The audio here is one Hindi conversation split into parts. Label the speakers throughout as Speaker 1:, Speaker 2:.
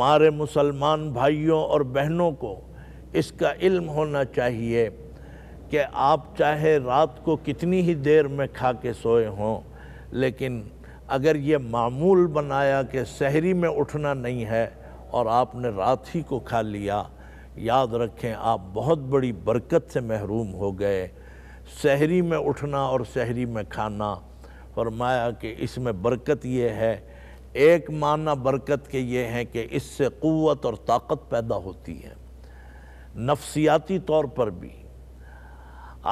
Speaker 1: हमारे मुसलमान भाइयों और बहनों को इसका इल्म होना चाहिए कि आप चाहे रात को कितनी ही देर में खा के सोए हों लेकिन अगर ये मामूल बनाया कि शहरी में उठना नहीं है और आपने रात ही को खा लिया याद रखें आप बहुत बड़ी बरकत से महरूम हो गए शहरी में उठना और शहरी में खाना फरमाया कि इसमें बरकत ये है एक माना बरकत के ये हैं कि इससे क़वत और ताकत पैदा होती है नफसियाती तौर पर भी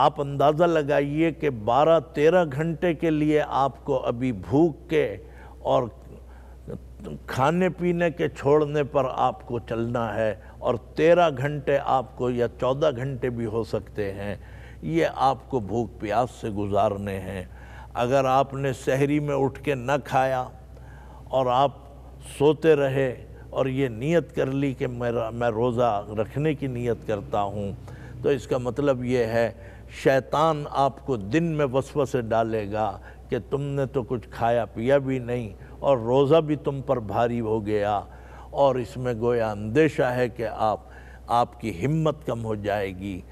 Speaker 1: आप अंदाज़ा लगाइए कि बारह तेरह घंटे के लिए आपको अभी भूख के और खाने पीने के छोड़ने पर आपको चलना है और तेरह घंटे आपको या चौदह घंटे भी हो सकते हैं ये आपको भूख प्यास से गुजारने हैं अगर आपने शहरी में उठ के न खाया और आप सोते रहे और ये नियत कर ली कि मेरा मैं रोज़ा रखने की नियत करता हूँ तो इसका मतलब ये है शैतान आपको दिन में वसव से डालेगा कि तुमने तो कुछ खाया पिया भी नहीं और रोज़ा भी तुम पर भारी हो गया और इसमें गोया अंदेशा है कि आप आपकी हिम्मत कम हो जाएगी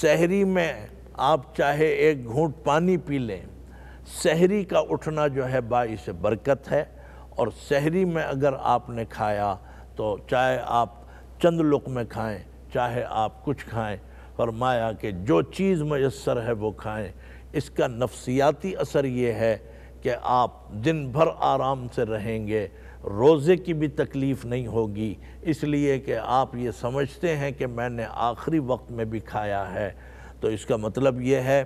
Speaker 1: शहरी में आप चाहे एक घूंट पानी पी लें शहरी का उठना जो है से बरकत है और शहरी में अगर आपने खाया तो चाहे आप चंद लुक में खाएं चाहे आप कुछ खाएं फरमाया कि जो चीज़ मैसर है वो खाएं इसका नफसियाती असर ये है कि आप दिन भर आराम से रहेंगे रोज़े की भी तकलीफ़ नहीं होगी इसलिए कि आप ये समझते हैं कि मैंने आखिरी वक्त में भी खाया है तो इसका मतलब ये है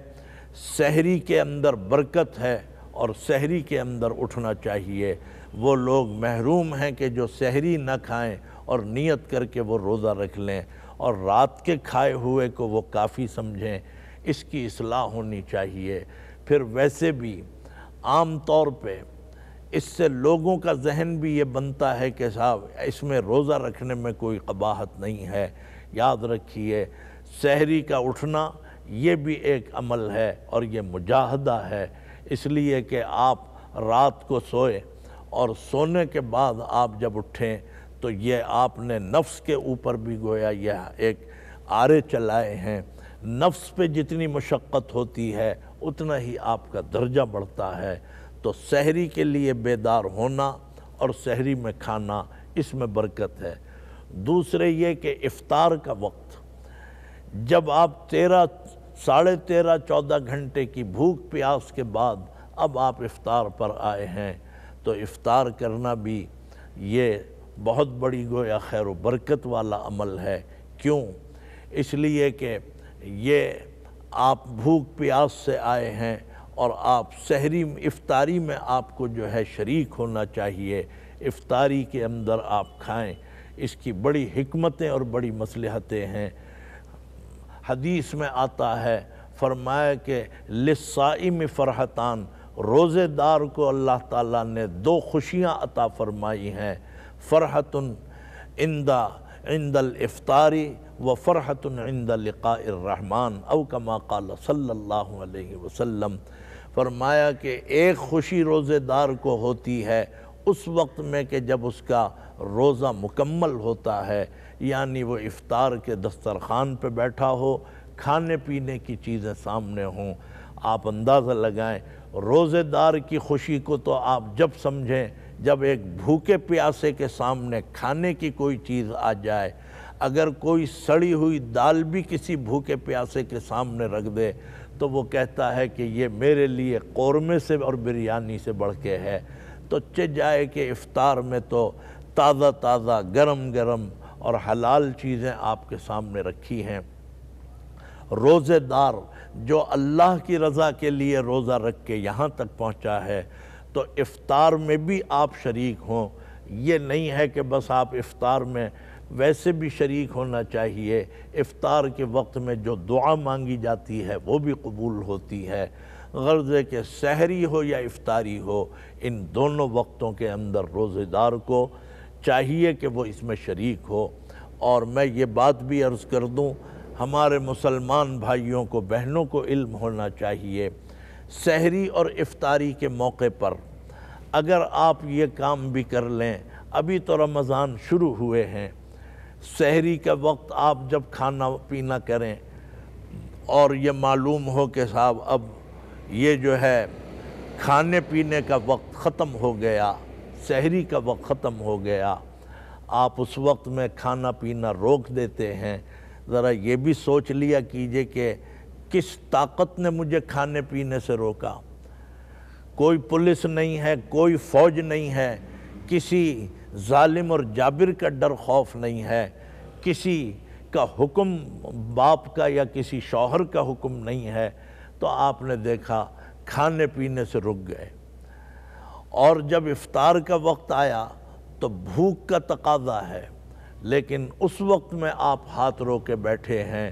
Speaker 1: शहरी के अंदर बरकत है और शहरी के अंदर उठना चाहिए वो लोग महरूम हैं कि जो सहरी न खाएं और नियत करके वो रोज़ा रख लें और रात के खाए हुए को वो काफ़ी समझें इसकी असलाह होनी चाहिए फिर वैसे भी आम तौर पे इससे लोगों का जहन भी ये बनता है कि साहब इसमें रोज़ा रखने में कोई कबाहत नहीं है याद रखिए शहरी का उठना ये भी एक अमल है और ये मुजाहदा है इसलिए कि आप रात को सोए और सोने के बाद आप जब उठें तो ये आपने नफ्स के ऊपर भी गोया यह एक आरे चलाए हैं नफ्स पे जितनी मशक्क़त होती है उतना ही आपका दर्जा बढ़ता है तो शहरी के लिए बेदार होना और शहरी में खाना इसमें बरकत है दूसरे ये कि इफ्तार का वक्त जब आप तेरह साढ़े तेरह चौदह घंटे की भूख प्यास के बाद अब आप इफ़ार पर आए हैं तो इफ़ार करना भी ये बहुत बड़ी गोया खैर बरकत वाला अमल है क्यों इसलिए कि ये आप भूख प्यास से आए हैं और आप शहरी इफ्तारी में आपको जो है शरीक होना चाहिए इफ्तारी के अंदर आप खाएं इसकी बड़ी हमतें और बड़ी मसलहतें हैं हदीस में आता है फरमाया कि लसाइम फ़रहतान रोज़ेदार को अल्लाह ताला ने दो खुशियाँ अता फ़रमाई हैं फ़रहतन इंदा इंदल इफ्तारी व फ़रहतन इंदलक़ारहमान अवकमा कल सल्ला वसम फरमाया कि एक खुशी रोज़ेदार को होती है उस वक्त में कि जब उसका रोज़ा मुकम्मल होता है यानी वो इफ़ार के दस्तरखान पर बैठा हो खाने पीने की चीज़ें सामने हों आप अंदाज़ा लगाएं रोज़ेदार की खुशी को तो आप जब समझें जब एक भूखे प्यासे के सामने खाने की कोई चीज़ आ जाए अगर कोई सड़ी हुई दाल भी किसी भूखे प्यासे के सामने रख दे तो वो कहता है कि ये मेरे लिए कौरमे से और बिरयानी से बढ़ के है तो चे जाए कि इफ़ार में तो ताज़ा ताज़ा गरम गरम और हलाल चीज़ें आपके सामने रखी हैं रोज़ेदार जो अल्लाह की रज़ा के लिए रोज़ा रख के यहाँ तक पहुँचा है तो इफ़ार में भी आप शरीक हों ये नहीं है कि बस आप इफ़ार में वैसे भी शरीक होना चाहिए इफ़ार के वक्त में जो दुआ मांगी जाती है वो भी कबूल होती है गर्ज़ के सहरी हो या इफ़ारी हो इन दोनों वक्तों के अंदर रोज़ेदार को चाहिए कि वो इसमें शरीक हो और मैं ये बात भी अर्ज़ कर दूँ हमारे मुसलमान भाइयों को बहनों को इल्म होना चाहिए सहरी और इफ्तारी के मौके पर अगर आप ये काम भी कर लें अभी तो रमज़ान शुरू हुए हैं शहरी का वक्त आप जब खाना पीना करें और ये मालूम हो कि साहब अब ये जो है खाने पीने का वक्त ख़त्म हो गया शहरी का वक्त ख़त्म हो गया आप उस वक्त में खाना पीना रोक देते हैं ज़रा ये भी सोच लिया कीजिए कि किस ताकत ने मुझे खाने पीने से रोका कोई पुलिस नहीं है कोई फौज नहीं है किसी जालिम और जाबिर का डर खौफ नहीं है किसी का हुक्म बाप का या किसी शौहर का हुक्म नहीं है तो आपने देखा खाने पीने से रुक गए और जब इफ़ार का वक्त आया तो भूख का तकाजा है लेकिन उस वक्त में आप हाथ रो के बैठे हैं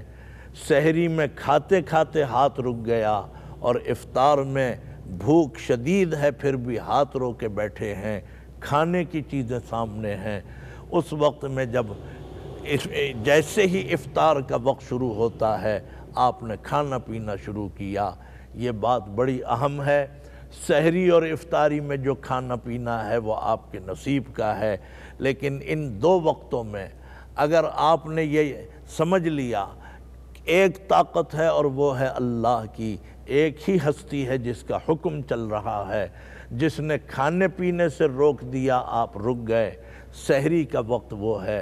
Speaker 1: शहरी में खाते खाते हाथ रुक गया और इफ्तार में भूख शदीद है फिर भी हाथ रो के बैठे हैं खाने की चीज़ें सामने हैं उस वक्त में जब इस जैसे ही इफ्तार का वक्त शुरू होता है आपने खाना पीना शुरू किया ये बात बड़ी अहम है शहरी और इफ्तारी में जो खाना पीना है वो आपके नसीब का है लेकिन इन दो वक्तों में अगर आपने ये समझ लिया एक ताकत है और वो है अल्लाह की एक ही हस्ती है जिसका हुक्म चल रहा है जिसने खाने पीने से रोक दिया आप रुक गए शहरी का वक्त वो है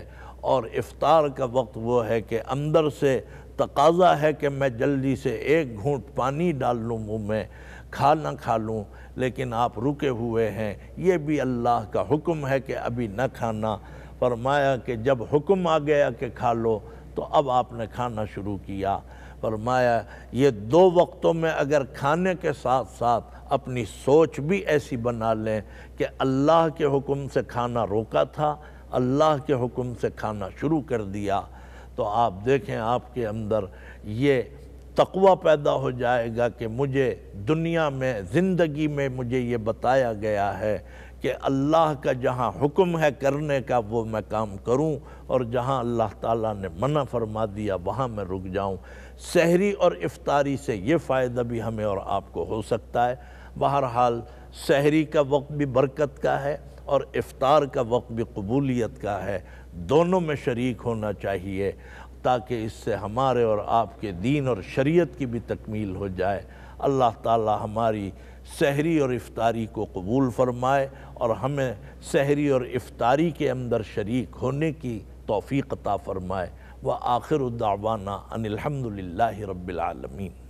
Speaker 1: और इफ़ार का वक्त वो है कि अंदर से तकाजा है कि मैं जल्दी से एक घूंट पानी डाल लूँ मुँह में खा ना खा लूँ लेकिन आप रुके हुए हैं ये भी अल्लाह का हुक्म है कि अभी न खाना फरमाया कि जब हुक्म आ गया कि खा लो तो अब आपने खाना शुरू किया फरमाया ये दो वक्तों में अगर खाने के साथ साथ अपनी सोच भी ऐसी बना लें कि अल्लाह के हुक्म से खाना रोका था अल्लाह के हुक्म से खाना शुरू कर दिया तो आप देखें आपके अंदर ये तकवा पैदा हो जाएगा कि मुझे दुनिया में ज़िंदगी में मुझे ये बताया गया है कि अल्लाह का जहाँ हुक्म है करने का वो मैं काम करूँ और जहाँ अल्लाह ताला ने मना फरमा दिया वहाँ मैं रुक जाऊँ सहरी और इफ्तारी से ये फ़ायदा भी हमें और आपको हो सकता है बहरहाल सहरी का वक्त भी बरकत का है और इफ़ार का वक्त भी कबूलियत का है दोनों में शरीक होना चाहिए ताकि इससे हमारे और आपके दीन और शरीयत की भी तकमील हो जाए अल्लाह ताला हमारी सहरी और इफ्तारी को कबूल फरमाए और हमें सहरी और इफ्तारी के अंदर शरीक होने की तोफ़ी अता फरमाए व आखिर दावाना अनिलहमदिल्ला रबालमीन